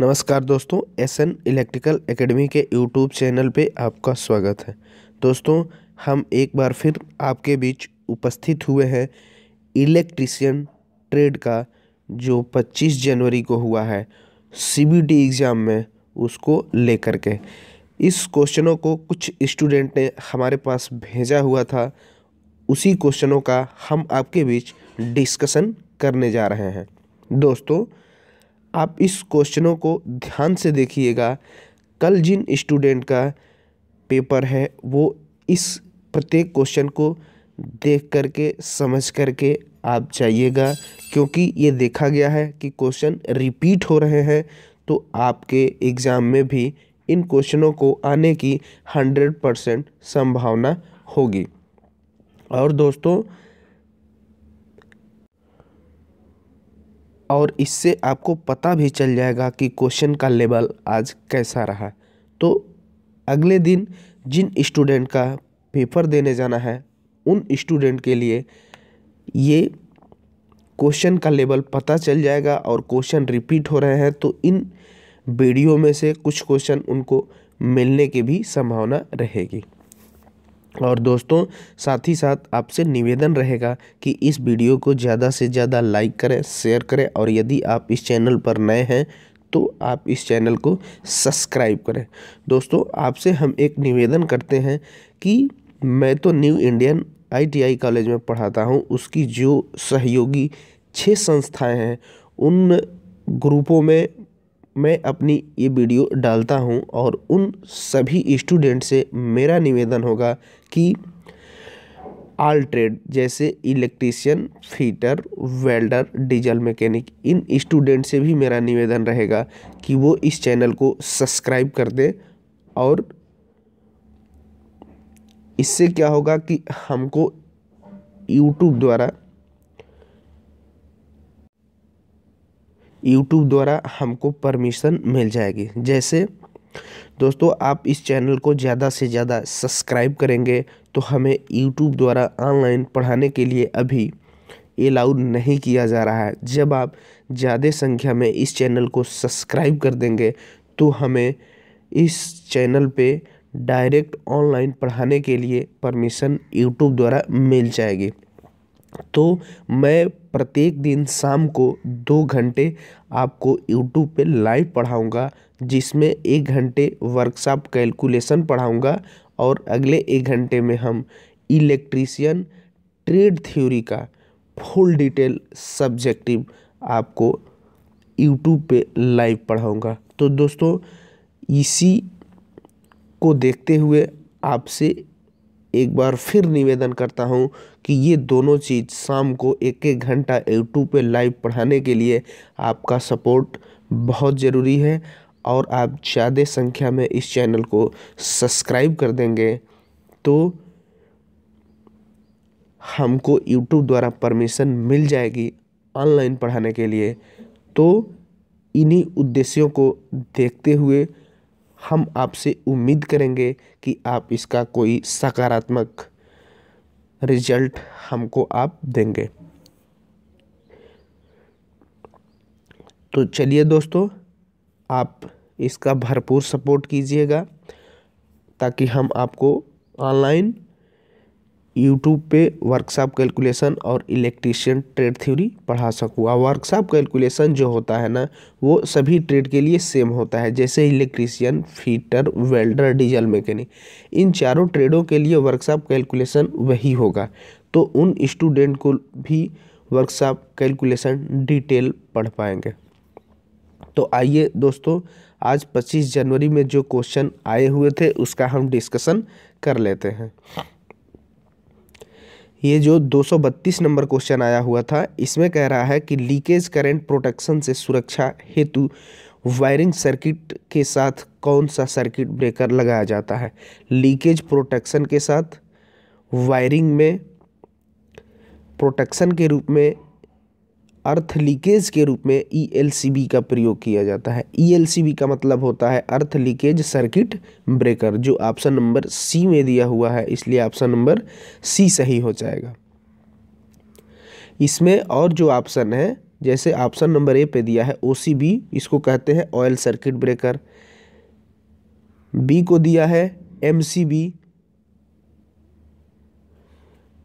नमस्कार दोस्तों S N electrical academy के यूट्यूब चैनल पे आपका स्वागत है दोस्तों हम एक बार फिर आपके बीच उपस्थित हुए हैं इलेक्ट्रिशियन ट्रेड का जो 25 जनवरी को हुआ है सीबीटी एग्ज़ाम में उसको लेकर के इस क्वेश्चनों को कुछ स्टूडेंट ने हमारे पास भेजा हुआ था उसी क्वेश्चनों का हम आपके बीच डिस्कशन करने जा रहे हैं दोस्तों आप इस क्वेश्चनों को ध्यान से देखिएगा कल जिन स्टूडेंट का पेपर है वो इस प्रत्येक क्वेश्चन को देख करके समझ करके आप जाइएगा क्योंकि ये देखा गया है कि क्वेश्चन रिपीट हो रहे हैं तो आपके एग्ज़ाम में भी इन क्वेश्चनों को आने की हंड्रेड परसेंट संभावना होगी और दोस्तों और इससे आपको पता भी चल जाएगा कि क्वेश्चन का लेवल आज कैसा रहा तो अगले दिन जिन स्टूडेंट का पेपर देने जाना है उन स्टूडेंट के लिए ये क्वेश्चन का लेवल पता चल जाएगा और क्वेश्चन रिपीट हो रहे हैं तो इन वीडियो में से कुछ क्वेश्चन उनको मिलने की भी संभावना रहेगी और दोस्तों साथ ही साथ आपसे निवेदन रहेगा कि इस वीडियो को ज़्यादा से ज़्यादा लाइक करें शेयर करें और यदि आप इस चैनल पर नए हैं तो आप इस चैनल को सब्सक्राइब करें दोस्तों आपसे हम एक निवेदन करते हैं कि मैं तो न्यू इंडियन आईटीआई कॉलेज में पढ़ाता हूँ उसकी जो सहयोगी छः संस्थाएं हैं उन ग्रुपों में मैं अपनी ये वीडियो डालता हूँ और उन सभी स्टूडेंट से मेरा निवेदन होगा कि आल ट्रेड जैसे electrician fitter welder diesel mechanic इन स्टूडेंट से भी मेरा निवेदन रहेगा कि वो इस चैनल को सब्सक्राइब कर दें और इससे क्या होगा कि हमको यूट्यूब द्वारा यूट्यूब द्वारा हमको परमिशन मिल जाएगी जैसे दोस्तों आप इस चैनल को ज़्यादा से ज़्यादा सब्सक्राइब करेंगे तो हमें यूट्यूब द्वारा ऑनलाइन पढ़ाने के लिए अभी अलाउड नहीं किया जा रहा है जब आप ज़्यादा संख्या में इस चैनल को सब्सक्राइब कर देंगे तो हमें इस चैनल पे डायरेक्ट ऑनलाइन पढ़ाने के लिए परमिशन यूट्यूब द्वारा मिल जाएगी तो मैं प्रत्येक दिन शाम को दो घंटे आपको यूट्यूब पे लाइव पढ़ाऊँगा जिसमें एक घंटे वर्कशॉप कैलकुलेसन पढ़ाऊँगा और अगले एक घंटे में हम इलेक्ट्रीशियन ट्रेड थ्योरी का फुल डिटेल सब्जेक्टिव आपको यूट्यूब पे लाइव पढ़ाऊँगा तो दोस्तों इसी को देखते हुए आपसे एक बार फिर निवेदन करता हूँ कि ये दोनों चीज़ शाम को एक एक घंटा यूट्यूब पे लाइव पढ़ाने के लिए आपका सपोर्ट बहुत ज़रूरी है और आप ज़्यादा संख्या में इस चैनल को सब्सक्राइब कर देंगे तो हमको यूट्यूब द्वारा परमिशन मिल जाएगी ऑनलाइन पढ़ाने के लिए तो इन्हीं उद्देश्यों को देखते हुए हम आपसे उम्मीद करेंगे कि आप इसका कोई सकारात्मक रिजल्ट हमको आप देंगे तो चलिए दोस्तों आप इसका भरपूर सपोर्ट कीजिएगा ताकि हम आपको ऑनलाइन यूट्यूब पे वर्कशॉप कैलकुलेशन और इलेक्ट्रीशियन ट्रेड थ्योरी पढ़ा सकूँ और वर्कशॉप कैलकुलेशन जो होता है ना वो सभी ट्रेड के लिए सेम होता है जैसे electrician fitter welder diesel mechanic इन चारों ट्रेडों के लिए वर्कशॉप कैलकुलेशन वही होगा तो उन स्टूडेंट को भी वर्कशॉप कैलकुलेशन डिटेल पढ़ पाएंगे तो आइए दोस्तों आज पच्चीस जनवरी में जो क्वेश्चन आए हुए थे उसका हम डिस्कशन कर लेते हैं ये जो 232 नंबर क्वेश्चन आया हुआ था इसमें कह रहा है कि लीकेज करंट प्रोटेक्शन से सुरक्षा हेतु वायरिंग सर्किट के साथ कौन सा सर्किट ब्रेकर लगाया जाता है लीकेज प्रोटेक्शन के साथ वायरिंग में प्रोटेक्शन के रूप में अर्थ लीकेज के रूप में ई e का प्रयोग किया जाता है ई e का मतलब होता है अर्थ लीकेज सर्किट ब्रेकर जो ऑप्शन नंबर सी में दिया हुआ है इसलिए ऑप्शन नंबर सी सही हो जाएगा इसमें और जो ऑप्शन है जैसे ऑप्शन नंबर ए पे दिया है ओ इसको कहते हैं ऑयल सर्किट ब्रेकर बी को दिया है एम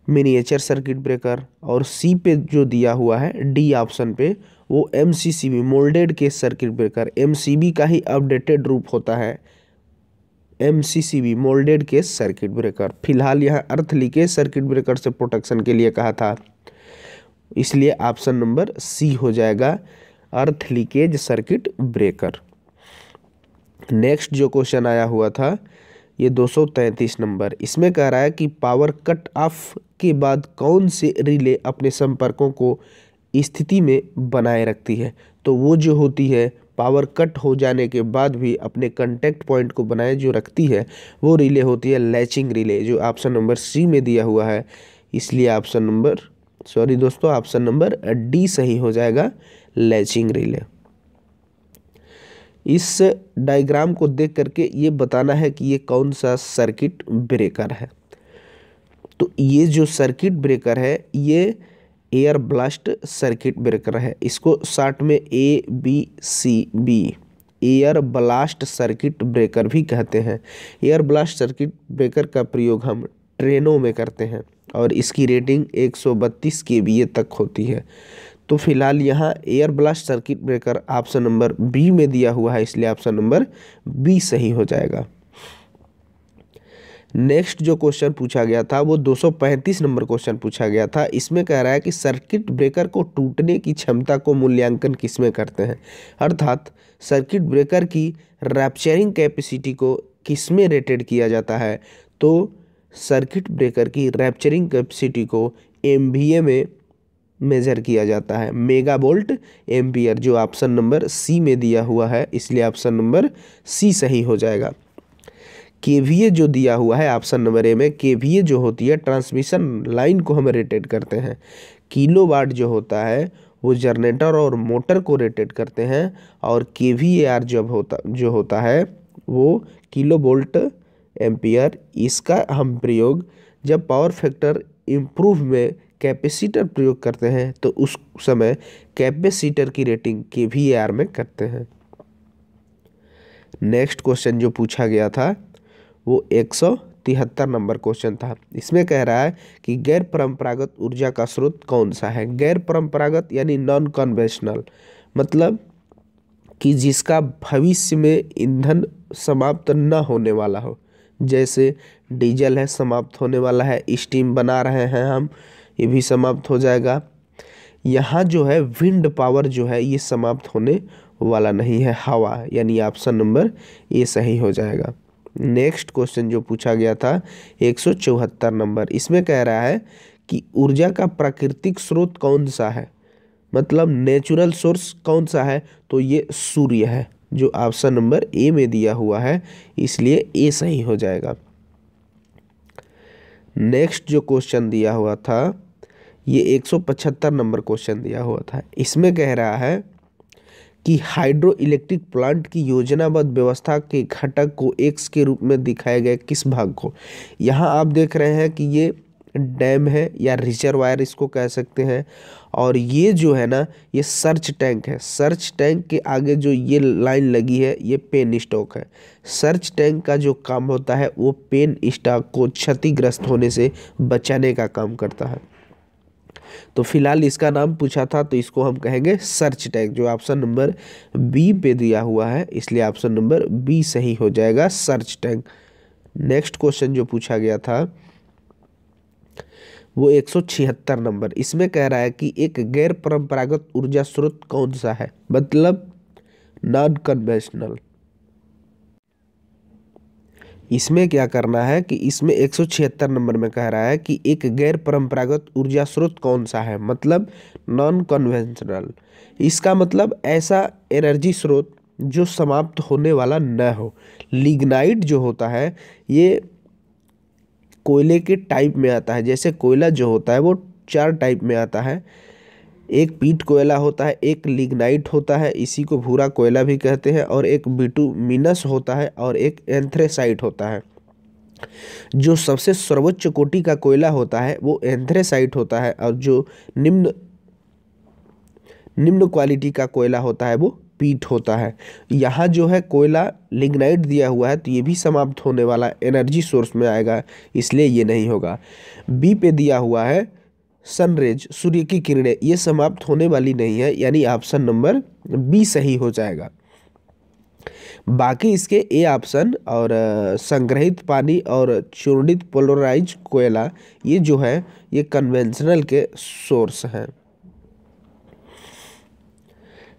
मिनिएचर सर्किट ब्रेकर और सी पे जो दिया हुआ है डी ऑप्शन पे वो M C C B moulded case circuit breaker M C B का ही अपडेटेड रूप होता है M C C B moulded case circuit breaker फिलहाल यह अर्थ लीकेज सर्किट ब्रेकर से प्रोटेक्शन के लिए कहा था इसलिए ऑप्शन नंबर सी हो जाएगा earth leakage circuit breaker next जो क्वेश्चन आया हुआ था ये 233 नंबर इसमें कह रहा है कि पावर कट ऑफ के बाद कौन से रिले अपने संपर्कों को स्थिति में बनाए रखती है तो वो जो होती है पावर कट हो जाने के बाद भी अपने कंटेक्ट पॉइंट को बनाए जो रखती है वो रिले होती है लैचिंग रिले जो ऑप्शन नंबर सी में दिया हुआ है इसलिए ऑप्शन नंबर सॉरी दोस्तों ऑप्शन नंबर डी सही हो जाएगा लैचिंग रिले इस डायग्राम को देख करके ये बताना है कि ये कौन सा सर्किट ब्रेकर है तो ये जो सर्किट ब्रेकर है ये एयर ब्लास्ट सर्किट ब्रेकर है इसको शार्ट में A B C B air blast circuit breaker भी कहते हैं एयर ब्लास्ट सर्किट ब्रेकर का प्रयोग हम ट्रेनों में करते हैं और इसकी रेटिंग 132 केवीए तक होती है तो फिलहाल यहाँ air blast circuit breaker option number B में दिया हुआ है इसलिए ऑप्शन नंबर बी सही हो जाएगा नेक्स्ट जो क्वेश्चन पूछा गया था वो 235 नंबर क्वेश्चन पूछा गया था इसमें कह रहा है कि सर्किट ब्रेकर को टूटने की क्षमता को मूल्यांकन किसमें करते हैं अर्थात सर्किट ब्रेकर की रैप्चरिंग कैपेसिटी को किसमें रेटेड किया जाता है तो सर्किट ब्रेकर की रैप्चरिंग कैपेसिटी को एम में मेजर किया जाता है मेगा बोल्ट एम्पियर जो ऑप्शन नंबर सी में दिया हुआ है इसलिए ऑप्शन नंबर सी सही हो जाएगा केवीए जो दिया हुआ है ऑप्शन नंबर ए में केवीए जो होती है ट्रांसमिशन लाइन को हम रेटेड करते हैं किलो वाट जो होता है वो जनरेटर और मोटर को रेटेड करते हैं और के वी आर जब होता जो होता है वो किलो वोल्ट एम्पियर इसका हम प्रयोग जब पावर फैक्टर इम्प्रूव में कैपेसिटर प्रयोग करते हैं तो उस समय कैपेसिटर की रेटिंग के वी आर में करते हैं नेक्स्ट क्वेश्चन जो पूछा गया था वो एक सौ तिहत्तर नंबर क्वेश्चन था इसमें कह रहा है कि गैर परंपरागत ऊर्जा का स्रोत कौन सा है गैर परंपरागत यानी नॉन कन्वेंशनल मतलब कि जिसका भविष्य में ईंधन समाप्त न होने वाला हो जैसे डीजल है समाप्त होने वाला है स्टीम बना रहे हैं हम ये भी समाप्त हो जाएगा यहाँ जो है विंड पावर जो है ये समाप्त होने वाला नहीं है हवा यानी ऑप्शन नंबर ये सही हो जाएगा नेक्स्ट क्वेश्चन जो पूछा गया था एक नंबर इसमें कह रहा है कि ऊर्जा का प्राकृतिक स्रोत कौन सा है मतलब नेचुरल सोर्स कौन सा है तो ये सूर्य है जो ऑप्शन नंबर ए में दिया हुआ है इसलिए ए सही हो जाएगा नेक्स्ट जो क्वेश्चन दिया हुआ था ये 175 नंबर क्वेश्चन दिया हुआ था इसमें कह रहा है कि हाइड्रो इलेक्ट्रिक प्लांट की योजनाबद्ध व्यवस्था के घटक को एक्स के रूप में दिखाया गया किस भाग को यहाँ आप देख रहे हैं कि ये डैम है या रिजर्वायर इसको कह सकते हैं और ये जो है ना ये सर्च टैंक है सर्च टैंक के आगे जो ये लाइन लगी है ये पेन स्टॉक है सर्च टैंक का जो काम होता है वो पेन स्टॉक को क्षतिग्रस्त होने से बचाने का काम करता है तो फिलहाल इसका नाम पूछा था तो इसको हम कहेंगे सर्च टैग जो ऑप्शन नंबर बी पे दिया हुआ है इसलिए ऑप्शन नंबर बी सही हो जाएगा सर्च टैग नेक्स्ट क्वेश्चन जो पूछा गया था वो एक सौ छिहत्तर नंबर इसमें कह रहा है कि एक गैर परंपरागत ऊर्जा स्रोत कौन सा है मतलब नॉन कन्वेंशनल इसमें क्या करना है कि इसमें एक नंबर में कह रहा है कि एक गैर परंपरागत ऊर्जा स्रोत कौन सा है मतलब नॉन कन्वेंशनल इसका मतलब ऐसा एनर्जी स्रोत जो समाप्त होने वाला न हो लिग्नाइट जो होता है ये कोयले के टाइप में आता है जैसे कोयला जो होता है वो चार टाइप में आता है एक पीट कोयला होता है एक लिग्नाइट होता है इसी को भूरा कोयला भी कहते हैं और एक बिटूमिनस होता है और एक एंथ्रेसाइट होता है जो सबसे सर्वोच्च कोटि का कोयला होता है वो एंथ्रेसाइट होता है और जो निम्न निम्न क्वालिटी का कोयला होता है वो पीट होता है यहाँ जो है कोयला लिग्नाइट दिया हुआ है तो ये भी समाप्त होने वाला एनर्जी सोर्स में आएगा इसलिए ये नहीं होगा बी पे दिया हुआ है सनरेज सूर्य की किरणें ये समाप्त होने वाली नहीं है यानी ऑप्शन नंबर बी सही हो जाएगा बाकी इसके ए ऑप्शन और संग्रहित पानी और चूर्णित पोलोराइज कोयला ये जो है ये कन्वेंशनल के सोर्स हैं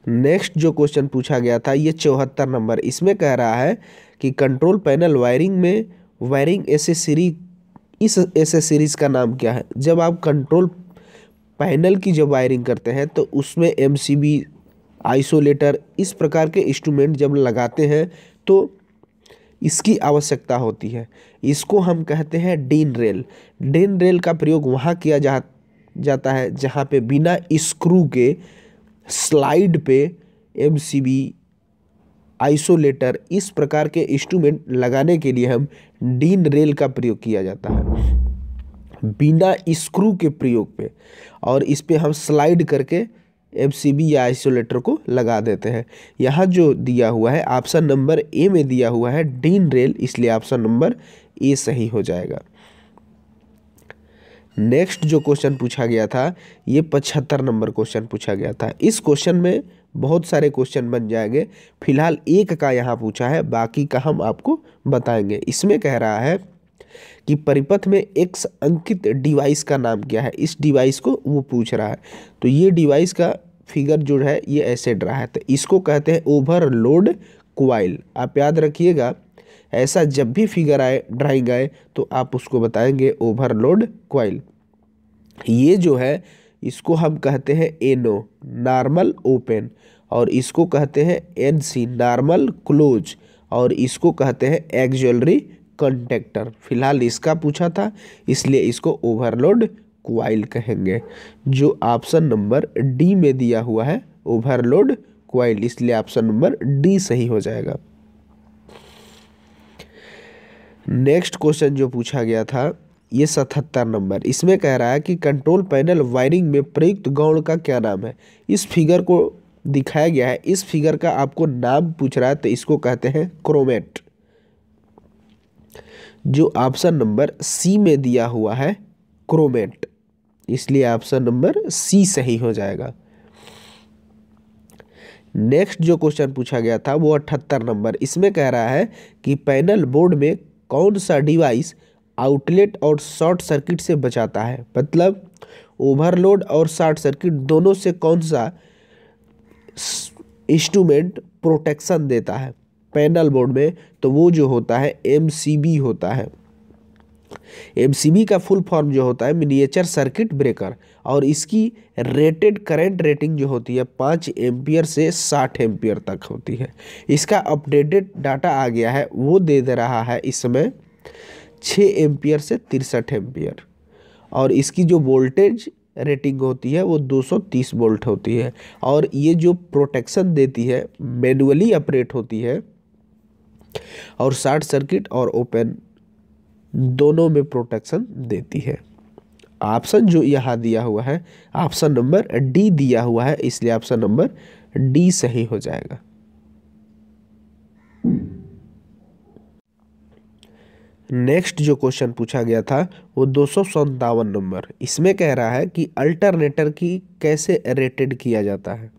नेक्स्ट जो क्वेश्चन पूछा गया था ये चौहत्तर नंबर इसमें कह रहा है कि कंट्रोल पैनल वायरिंग में वायरिंग एसेसरी इस एसेसरीज का नाम क्या है जब आप कंट्रोल पैनल की जब वायरिंग करते हैं तो उसमें एम आइसोलेटर इस प्रकार के इंस्ट्रूमेंट जब लगाते हैं तो इसकी आवश्यकता होती है इसको हम कहते हैं डीन रेल डीन रेल का प्रयोग वहाँ किया जा जाता है जहाँ पे बिना स्क्रू के स्लाइड पे एम सी बी आइसोलेटर इस प्रकार के इंस्ट्रूमेंट लगाने के लिए हम डीन रेल का प्रयोग किया जाता है बिना स्क्रू के प्रयोग पे और इस पर हम स्लाइड करके एम या आइसोलेटर को लगा देते हैं यहाँ जो दिया हुआ है ऑप्शन नंबर ए में दिया हुआ है डीन रेल इसलिए ऑप्शन नंबर ए सही हो जाएगा नेक्स्ट जो क्वेश्चन पूछा गया था ये पचहत्तर नंबर क्वेश्चन पूछा गया था इस क्वेश्चन में बहुत सारे क्वेश्चन बन जाएंगे फिलहाल एक का यहाँ पूछा है बाकी का हम आपको बताएंगे इसमें कह रहा है कि परिपथ में एक अंकित डिवाइस का नाम क्या है इस डिवाइस को वो पूछ रहा है तो ये डिवाइस का फिगर जो है ये ऐसे ड्रा है तो इसको कहते हैं ओवरलोड क्वाइल आप याद रखिएगा ऐसा जब भी फिगर आए ड्राइंग आए तो आप उसको बताएंगे ओवरलोड क्वाइल ये जो है इसको हम कहते हैं एनो नॉर्मल ओपन और इसको कहते हैं एन सी नॉर्मल क्लोज और इसको कहते हैं एक्जलरी कंटेक्टर फिलहाल इसका पूछा था इसलिए इसको ओवरलोड क्वाइल कहेंगे जो ऑप्शन नंबर डी में दिया हुआ है ओवरलोड क्वाइल इसलिए ऑप्शन नंबर डी सही हो जाएगा नेक्स्ट क्वेश्चन जो पूछा गया था ये सतहत्तर नंबर इसमें कह रहा है कि कंट्रोल पैनल वायरिंग में प्रयुक्त गौण का क्या नाम है इस फिगर को दिखाया गया है इस फिगर का आपको नाम पूछ रहा है तो इसको कहते हैं क्रोमेट जो ऑप्शन नंबर सी में दिया हुआ है क्रोमेट इसलिए ऑप्शन नंबर सी सही हो जाएगा नेक्स्ट जो क्वेश्चन पूछा गया था वो अठहत्तर नंबर इसमें कह रहा है कि पैनल बोर्ड में कौन सा डिवाइस आउटलेट और शॉर्ट सर्किट से बचाता है मतलब ओवरलोड और शॉर्ट सर्किट दोनों से कौन सा इंस्ट्रूमेंट प्रोटेक्शन देता है पैनल बोर्ड में तो वो जो होता है एम होता है एम का फुल फॉर्म जो होता है मिनिएचर सर्किट ब्रेकर और इसकी रेटेड करंट रेटिंग जो होती है पाँच एम्पियर से साठ एम्पियर तक होती है इसका अपडेटेड डाटा आ गया है वो दे दे रहा है इस समय छः एम्पियर से तिरसठ एम्पियर और इसकी जो वोल्टेज रेटिंग होती है वो 230 वोल्ट होती है और ये जो प्रोटेक्शन देती है मैनुअली ऑपरेट होती है और शॉर्ट सर्किट और ओपन दोनों में प्रोटेक्शन देती है ऑप्शन जो यहाँ दिया हुआ है ऑप्शन नंबर डी दिया हुआ है इसलिए ऑप्शन नंबर डी सही हो जाएगा नेक्स्ट जो क्वेश्चन पूछा गया था वो दो नंबर इसमें कह रहा है कि अल्टरनेटर की कैसे रेटेड किया जाता है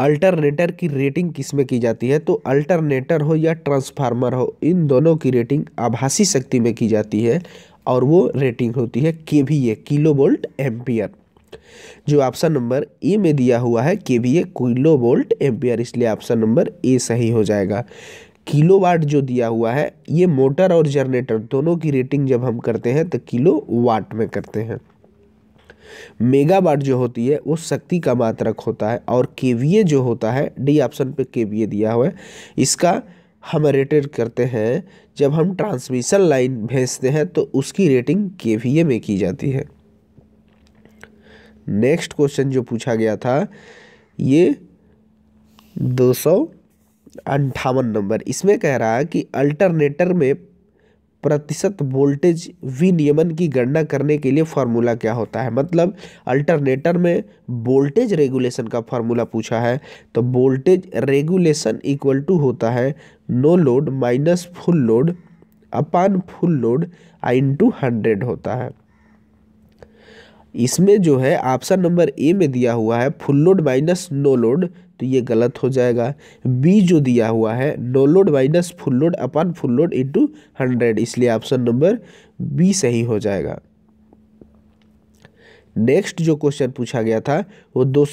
अल्टरनेटर की रेटिंग किस में की जाती है तो अल्टरनेटर हो या ट्रांसफार्मर हो इन दोनों की रेटिंग आभासी शक्ति में की जाती है और वो रेटिंग होती है K V A kilo volt ampere जो ऑप्शन नंबर ए में दिया हुआ है K V A kilo volt ampere इसलिए ऑप्शन नंबर ए सही हो जाएगा किलो वाट जो दिया हुआ है ये मोटर और जनरेटर दोनों की रेटिंग जब हम करते हैं तो किलो वाट में करते हैं मेगावाट जो होती है वो शक्ति का मात्रक होता है और केवीए जो होता है डी ऑप्शन पे केवीए दिया हुआ है इसका हम रेटेड करते हैं जब हम ट्रांसमिशन लाइन भेजते हैं तो उसकी रेटिंग केवीए में की जाती है नेक्स्ट क्वेश्चन जो पूछा गया था ये दो सौ अंठावन नंबर इसमें कह रहा है कि अल्टरनेटर में प्रतिशत वोल्टेज विनियमन की गणना करने के लिए फार्मूला क्या होता है मतलब अल्टरनेटर में वोल्टेज रेगुलेशन का फार्मूला पूछा है तो वोल्टेज रेगुलेशन इक्वल टू होता है no load minus full load upon full load I into hundred होता है इसमें जो है ऑप्शन नंबर ए में दिया हुआ है full load minus no load तो ये गलत हो जाएगा बी जो दिया हुआ है no load minus full load upon full load into hundred इसलिए ऑप्शन नंबर बी सही हो जाएगा नेक्स्ट जो क्वेश्चन पूछा गया था वो दो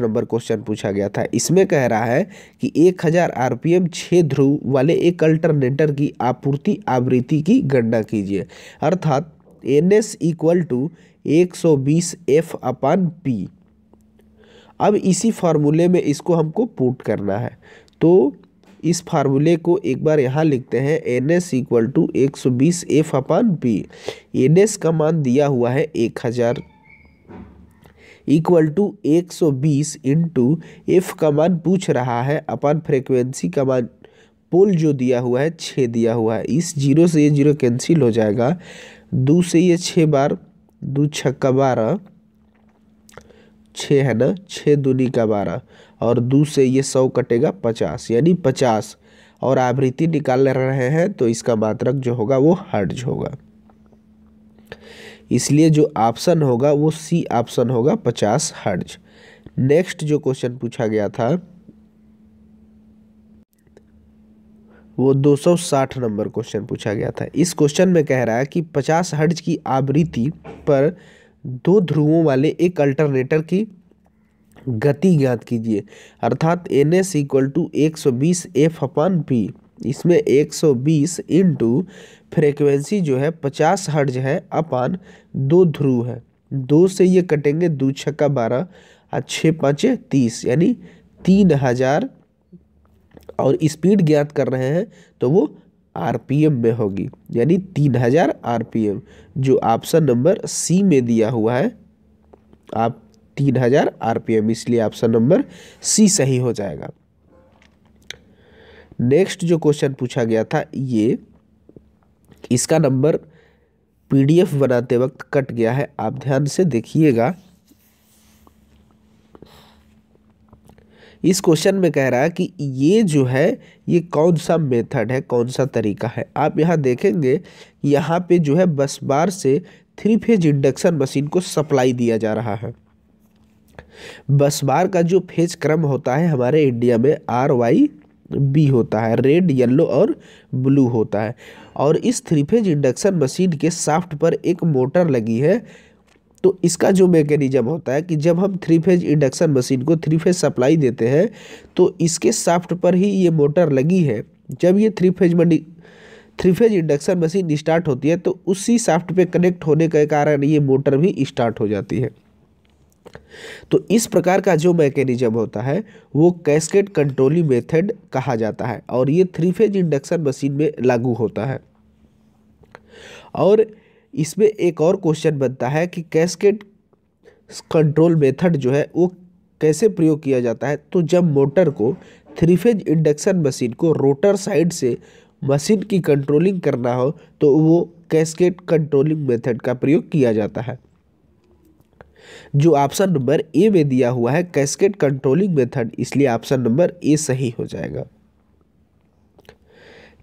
नंबर क्वेश्चन पूछा गया था इसमें कह रहा है कि 1000 हज़ार आर पी एम छः ध्रुव वाले एक अल्टरनेटर की आपूर्ति आवृत्ति की गणना कीजिए अर्थात एन एस इक्वल टू एक सौ बीस एफ अपन पी अब इसी फार्मूले में इसको हमको पुट करना है तो इस फार्मूले को एक बार यहाँ लिखते हैं एन एस इक्वल टू एक सौ बीस F upon P N S का मान दिया हुआ है एक हज़ार इक्वल टू एक सौ बीस इंटू एफ का मान पूछ रहा है अपन फ्रीक्वेंसी का मान पोल जो दिया हुआ है छः दिया हुआ है इस जीरो से ये जीरो कैंसिल हो जाएगा दो से ये छः बार दो छक्का बारह छः है ना छः दूनी का बारह और दो से ये सौ कटेगा पचास यानी पचास और आवृत्ति निकाल रहे हैं तो इसका मात्रक जो होगा वो हर्ज होगा इसलिए जो ऑप्शन होगा वो सी ऑप्शन होगा पचास हर्ज नेक्स्ट जो क्वेश्चन पूछा गया था वो 260 नंबर क्वेश्चन पूछा गया था इस क्वेश्चन में कह रहा है कि 50 हर्ज की आवृत्ति पर दो ध्रुवों वाले एक अल्टरनेटर की गति ज्ञात कीजिए अर्थात एन एस इक्वल टू एक सौ बीस एफ अपान पी इसमें एक सौ बीस इंटू फ्रिक्वेंसी जो है पचास हर्ज है अपान दो ध्रुव है दो से ये कटेंगे दो छक्का बारह और छः पाँचे तीस यानी तीन हजार और स्पीड ज्ञात कर रहे हैं तो वो आरपीएम में होगी यानी तीन हज़ार आरपीएम जो ऑप्शन नंबर सी में दिया हुआ है आप तीन हज़ार आरपीएम इसलिए ऑप्शन नंबर सी सही हो जाएगा नेक्स्ट जो क्वेश्चन पूछा गया था ये इसका नंबर पीडीएफ बनाते वक्त कट गया है आप ध्यान से देखिएगा इस क्वेश्चन में कह रहा है कि ये जो है ये कौन सा मेथड है कौन सा तरीका है आप यहाँ देखेंगे यहाँ पे जो है बस बार से थ्री फेज इंडक्शन मशीन को सप्लाई दिया जा रहा है बस बार का जो फेज क्रम होता है हमारे इंडिया में आर वाई बी होता है रेड येलो और ब्लू होता है और इस थ्री फेज इंडक्शन मशीन के साफ्ट पर एक मोटर लगी है तो इसका जो मैकेनिज्म होता है कि जब हम थ्री फेज इंडक्शन मशीन को थ्री फेज सप्लाई देते हैं तो इसके साफ्ट पर ही ये मोटर लगी है जब ये थ्री फेज मंडी three phase induction machine start होती है तो उसी साफ्ट पे कनेक्ट होने के कारण ये मोटर भी स्टार्ट हो जाती है तो इस प्रकार का जो मैकेनिज्म होता है वो कैस्केट कंट्रोली मेथड कहा जाता है और ये थ्री फेज इंडक्शन मशीन में लागू होता है और इसमें एक और क्वेश्चन बनता है कि कैस्केड कंट्रोल मेथड जो है वो कैसे प्रयोग किया जाता है तो जब मोटर को थ्री फेज इंडक्शन मशीन को रोटर साइड से मशीन की कंट्रोलिंग करना हो तो वो कैसकेट कंट्रोलिंग मेथड का प्रयोग किया जाता है जो ऑप्शन नंबर ए में दिया हुआ है कैसकेट कंट्रोलिंग मेथड इसलिए ऑप्शन नंबर ए सही हो जाएगा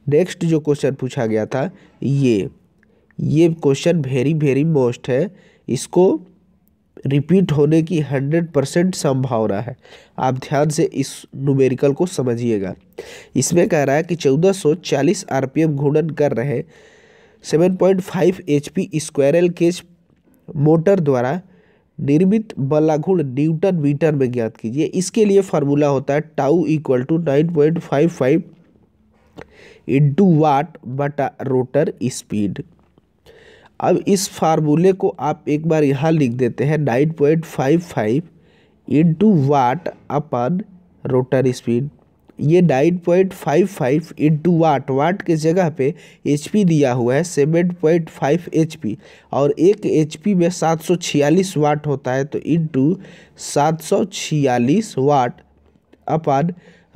नेक्स्ट जो क्वेश्चन पूछा गया था ये ये क्वेश्चन वेरी वेरी मोस्ट है इसको रिपीट होने की हंड्रेड परसेंट संभावना है आप ध्यान से इस न्यूमेरिकल को समझिएगा इसमें कह रहा है कि चौदह सौ चालीस आर पी एम घूर्णन कर रहे seven point five H P squirrel cage motor द्वारा निर्मित बलाघूर्ण न्यूटन मीटर में ज्ञात कीजिए इसके लिए फार्मूला होता है tau equal to nine point five five into watt बटा रोटर स्पीड अब इस फार्मूले को आप एक बार यहाँ लिख देते हैं nine point five five into watt upon rotor speed ये nine point five five into watt watt के जगह पे पी दिया हुआ है सेवन पॉइंट फाइव पी और एक पी में सात सौ छियालीस वाट होता है तो इंटू सात सौ छियालीस वाट अपन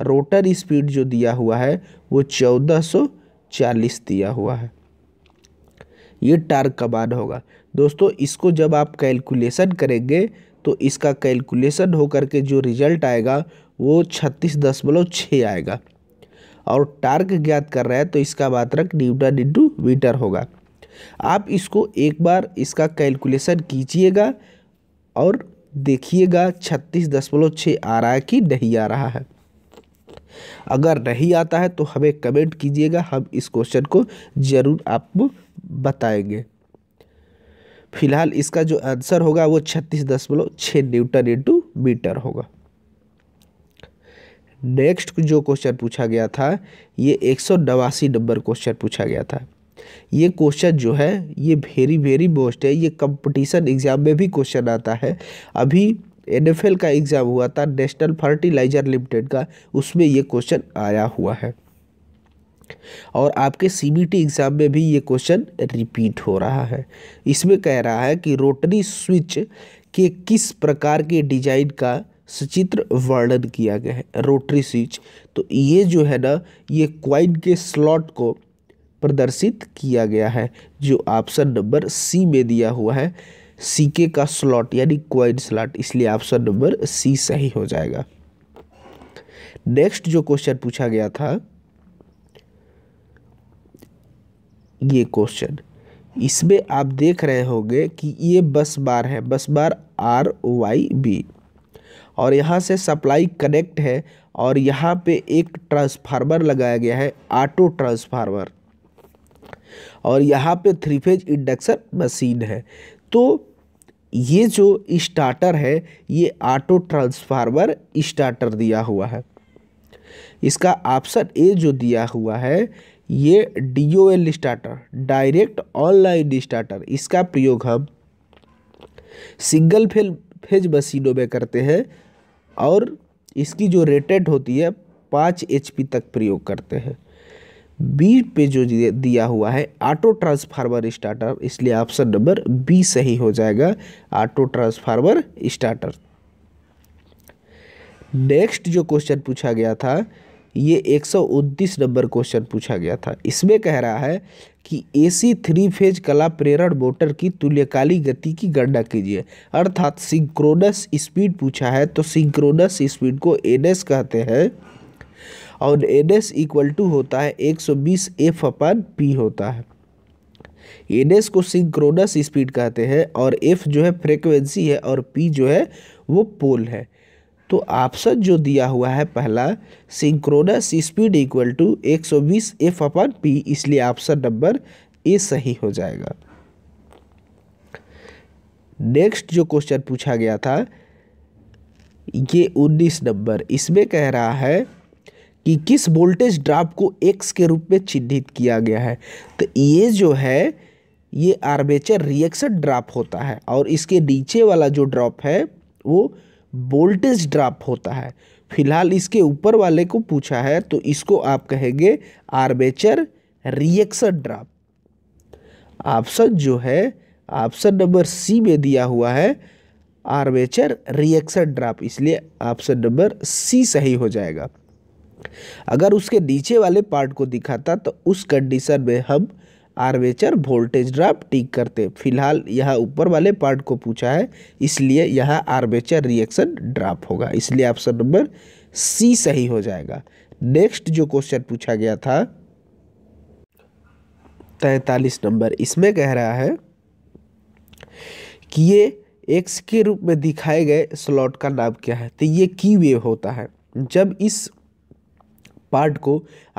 रोटर स्पीड जो दिया हुआ है वो चौदह सौ चालीस दिया हुआ है ये टार्क का मान होगा दोस्तों इसको जब आप कैलकुलेशन करेंगे तो इसका कैलकुलेशन होकर के जो रिजल्ट आएगा वो छत्तीस दशमलव छः आएगा और टार्क ज्ञात कर रहा है तो इसका मात्रक न्यूटन इंटू मीटर होगा आप इसको एक बार इसका कैलकुलेशन कीजिएगा और देखिएगा छत्तीस दशमलव छः आ रहा है कि नहीं आ रहा है अगर नहीं आता है तो हमें कमेंट कीजिएगा हम इस क्वेश्चन को ज़रूर आपको बताएंगे फिलहाल इसका जो आंसर होगा वो छत्तीस दशमलव छः न्यूटन इंटू मीटर होगा नेक्स्ट जो क्वेश्चन पूछा गया था ये एक सौ नवासी नंबर क्वेश्चन पूछा गया था ये क्वेश्चन जो है ये वेरी वेरी मोस्ट है ये कंपटीशन एग्ज़ाम में भी क्वेश्चन आता है अभी एन का एग्ज़ाम हुआ था नेशनल फर्टिलाइजर लिमिटेड का उसमें ये क्वेश्चन आया हुआ है और आपके सीबीटी एग्ज़ाम में भी ये क्वेश्चन रिपीट हो रहा है इसमें कह रहा है कि रोटरी स्विच के किस प्रकार के डिजाइन का सचित्र वर्णन किया गया है रोटरी स्विच तो ये जो है ना ये क्वाइन के स्लॉट को प्रदर्शित किया गया है जो ऑप्शन नंबर सी में दिया हुआ है सीके का स्लॉट यानी क्वाइन स्लॉट इसलिए ऑप्शन नंबर सी सही हो जाएगा नेक्स्ट जो क्वेश्चन पूछा गया था ये क्वेश्चन इसमें आप देख रहे होंगे कि ये बस बार है बस बार आर वाई बी और यहाँ से सप्लाई कनेक्ट है और यहाँ पे एक ट्रांसफार्मर लगाया गया है ऑटो ट्रांसफार्मर और यहाँ पे थ्री फेज इंडक्शन मशीन है तो ये जो स्टार्टर है ये ऑटो ट्रांसफार्मर स्टार्टर दिया हुआ है इसका ऑप्शन ए जो दिया हुआ है ये D O L starter direct online starter इसका प्रयोग हम सिंगल फेल फेज मशीनों में करते हैं और इसकी जो रेटेड होती है पाँच एच तक प्रयोग करते हैं बी पे जो दिया हुआ है ऑटो ट्रांसफार्मर स्टार्टर इसलिए ऑप्शन नंबर बी सही हो जाएगा ऑटो ट्रांसफार्मर स्टार्टर नेक्स्ट जो क्वेश्चन पूछा गया था ये एक सौ उनतीस नंबर क्वेश्चन पूछा गया था इसमें कह रहा है कि एसी थ्री फेज कला प्रेरण मोटर की तुल्यकाली गति की गणना कीजिए अर्थात सिंक्रोनस स्पीड पूछा है तो सिंक्रोनस स्पीड को एन कहते हैं और एन एस इक्वल टू होता है एक सौ बीस एफ अपन पी होता है एन को सिंक्रोनस स्पीड कहते हैं और एफ जो है फ्रीक्वेंसी है और पी जो है वो पोल है तो ऑप्शन जो दिया हुआ है पहला सिंक्रोनस स्पीड इक्वल टू एक सौ बीस एफ अपन पी इसलिए ऑप्शन नंबर ए सही हो जाएगा नेक्स्ट जो क्वेश्चन पूछा गया था ये उन्नीस नंबर इसमें कह रहा है कि किस वोल्टेज ड्राप को एक्स के रूप में चिन्हित किया गया है तो ये जो है ये आर्मेचर रिएक्शन ड्राप होता है और इसके नीचे वाला जो ड्रॉप है वो वोल्टेज ड्राप होता है फिलहाल इसके ऊपर वाले को पूछा है तो इसको आप कहेंगे आर्मेचर रिएक्शन ड्राप ऑप्शन जो है ऑप्शन नंबर सी में दिया हुआ है आर्मेचर रिएक्शन ड्राप इसलिए ऑप्शन नंबर सी सही हो जाएगा अगर उसके नीचे वाले पार्ट को दिखाता तो उस कंडीशन में हम आर्मेचर वोल्टेज ड्राप ठीक करते फिलहाल यह ऊपर वाले पार्ट को पूछा है इसलिए यह आर्मेचर रिएक्शन ड्राप होगा इसलिए ऑप्शन नंबर सी सही हो जाएगा नेक्स्ट जो क्वेश्चन पूछा गया था तैतालीस नंबर इसमें कह रहा है कि ये एक्स के रूप में दिखाए गए स्लॉट का नाम क्या है तो ये की वेव होता है जब इस पार्ट को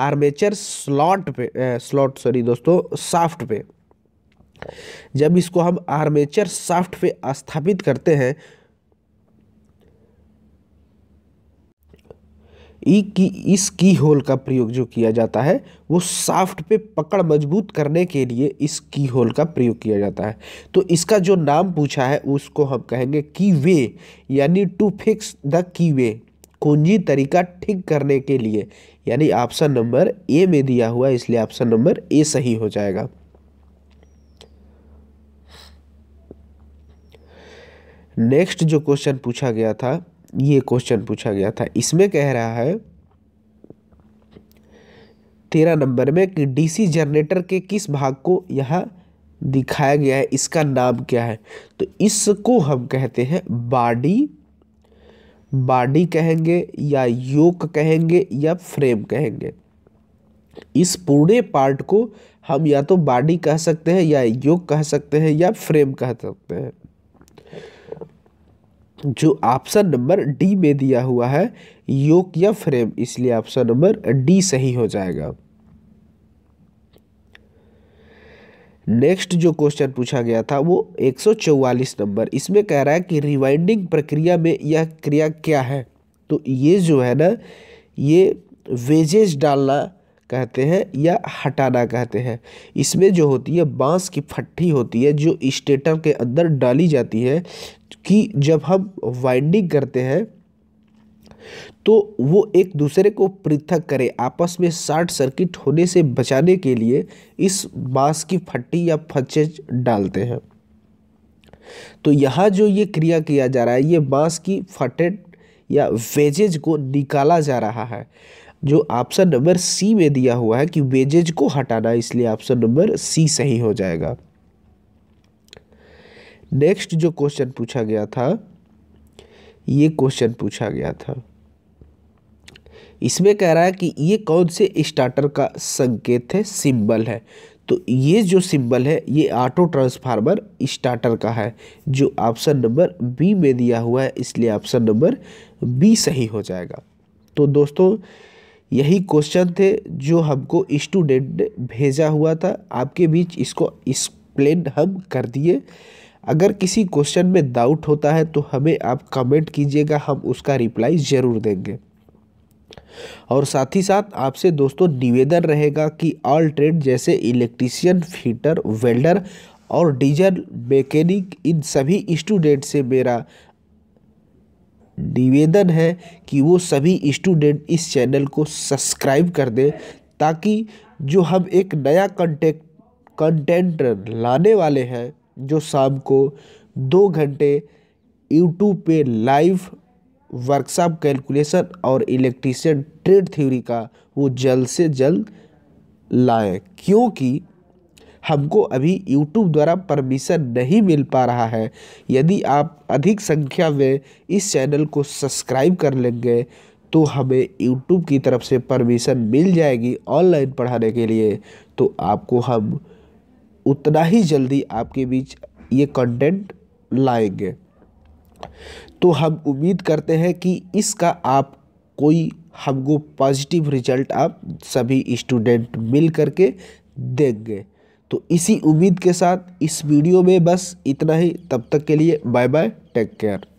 आर्मेचर स्लॉट पे स्लॉट सॉरी दोस्तों साफ्ट पे जब इसको हम आर्मेचर साफ्ट पे स्थापित करते हैं की इस की होल का प्रयोग जो किया जाता है वो साफ्ट पे पकड़ मजबूत करने के लिए इस की होल का प्रयोग किया जाता है तो इसका जो नाम पूछा है उसको हम कहेंगे की वे यानी टू फिक्स द की वे कुंजी तरीका ठीक करने के लिए यानी ऑप्शन नंबर ए में दिया हुआ है इसलिए ऑप्शन नंबर ए सही हो जाएगा नेक्स्ट जो क्वेश्चन पूछा गया था ये क्वेश्चन पूछा गया था इसमें कह रहा है तेरह नंबर में कि डीसी जनरेटर के किस भाग को यहाँ दिखाया गया है इसका नाम क्या है तो इसको हम कहते हैं बॉडी बॉडी कहेंगे या योक कहेंगे या फ्रेम कहेंगे इस पूरे पार्ट को हम या तो बॉडी कह सकते हैं या योग कह सकते हैं या फ्रेम कह सकते हैं जो ऑप्शन नंबर डी में दिया हुआ है योग या फ्रेम इसलिए ऑप्शन नंबर डी सही हो जाएगा नेक्स्ट जो क्वेश्चन पूछा गया था वो 144 नंबर इसमें कह रहा है कि रिवाइंडिंग प्रक्रिया में यह क्रिया क्या है तो ये जो है ना ये वेजेज डालना कहते हैं या हटाना कहते हैं इसमें जो होती है बांस की फट्टी होती है जो स्टेटर के अंदर डाली जाती है कि जब हम वाइंडिंग करते हैं तो वो एक दूसरे को पृथक करे आपस में शॉर्ट सर्किट होने से बचाने के लिए इस बांस की फट्टी या फच्चे डालते हैं तो यहाँ जो ये क्रिया किया जा रहा है ये बांस की फटे या वेजेज को निकाला जा रहा है जो ऑप्शन नंबर सी में दिया हुआ है कि वेजेज को हटाना इसलिए ऑप्शन नंबर सी सही हो जाएगा नेक्स्ट जो क्वेश्चन पूछा गया था ये क्वेश्चन पूछा गया था इसमें कह रहा है कि ये कौन से स्टार्टर का संकेत है सिंबल है तो ये जो सिंबल है ये ऑटो ट्रांसफार्मर स्टार्टर का है जो ऑप्शन नंबर बी में दिया हुआ है इसलिए ऑप्शन नंबर बी सही हो जाएगा तो दोस्तों यही क्वेश्चन थे जो हमको स्टूडेंट ने भेजा हुआ था आपके बीच इसको एक्सप्लेन हम कर दिए अगर किसी क्वेश्चन में डाउट होता है तो हमें आप कमेंट कीजिएगा हम उसका रिप्लाई ज़रूर देंगे और साथ ही साथ आपसे दोस्तों निवेदन रहेगा कि ऑल ट्रेड जैसे इलेक्ट्रीशियन फीटर वेल्डर और डीजल मैकेनिक इन सभी स्टूडेंट से मेरा निवेदन है कि वो सभी स्टूडेंट इस चैनल को सब्सक्राइब कर दें ताकि जो हम एक नया कंटेंट कंटेंट लाने वाले हैं जो शाम को दो घंटे यूट्यूब पे लाइव वर्कशॉप कैलकुलेशन और इलेक्ट्रीशियन ट्रेड थ्योरी का वो जल्द से जल्द लाएं क्योंकि हमको अभी YouTube द्वारा परमिशन नहीं मिल पा रहा है यदि आप अधिक संख्या में इस चैनल को सब्सक्राइब कर लेंगे तो हमें YouTube की तरफ से परमिशन मिल जाएगी ऑनलाइन पढ़ाने के लिए तो आपको हम उतना ही जल्दी आपके बीच ये कंटेंट लाएंगे तो हम उम्मीद करते हैं कि इसका आप कोई हमको पॉजिटिव रिजल्ट आप सभी स्टूडेंट मिल करके देंगे तो इसी उम्मीद के साथ इस वीडियो में बस इतना ही तब तक के लिए बाय बाय टेक केयर